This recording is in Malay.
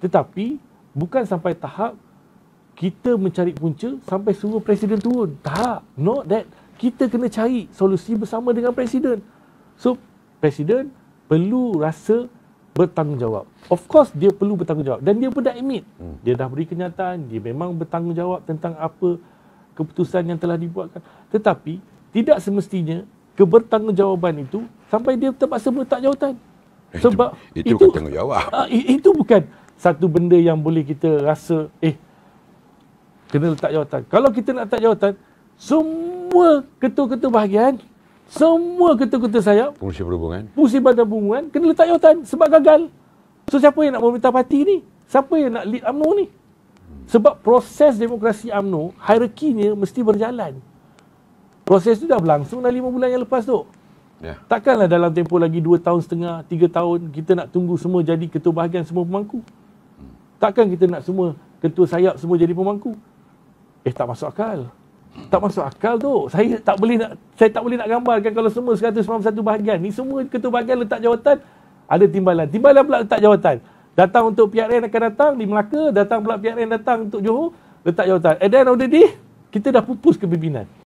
tetapi bukan sampai tahap kita mencari punca sampai semua presiden turun tak not that kita kena cari solusi bersama dengan presiden so presiden perlu rasa bertanggungjawab of course dia perlu bertanggungjawab dan dia pun dah admit hmm. dia dah beri kenyataan dia memang bertanggungjawab tentang apa keputusan yang telah dibuatkan tetapi tidak semestinya kebertanggungjawaban itu sampai dia terpaksa meletak jawatan eh, sebab itu, itu, itu bukan tanggungjawab uh, itu bukan satu benda yang boleh kita rasa eh kena letak jawatan. Kalau kita nak letak jawatan, semua ketua-ketua bahagian, semua ketua-ketua saya, fungsi perhubungan, fungsi badan perhubungan, kena letak jawatan sebab gagal. So, siapa yang nak meminta parti ni? Siapa yang nak lead UMNO ni? Sebab proses demokrasi UMNO, hierarkinya mesti berjalan. Proses tu dah berlangsung dah lima bulan yang lepas tu. Yeah. Takkanlah dalam tempoh lagi dua tahun setengah, tiga tahun, kita nak tunggu semua jadi ketua bahagian semua pemangku. Takkan kita nak semua ketua sayap semua jadi pemangku? Eh tak masuk akal. Tak masuk akal tu. Saya tak boleh nak saya tak boleh nak gambarkan kalau semua 191 bahagian ni semua ketua bahagian letak jawatan ada timbalan. Timbalan pula letak jawatan. Datang untuk PRN akan datang di Melaka, datang pula PRN datang untuk Johor letak jawatan. And then already kita dah pupus kepimpinan.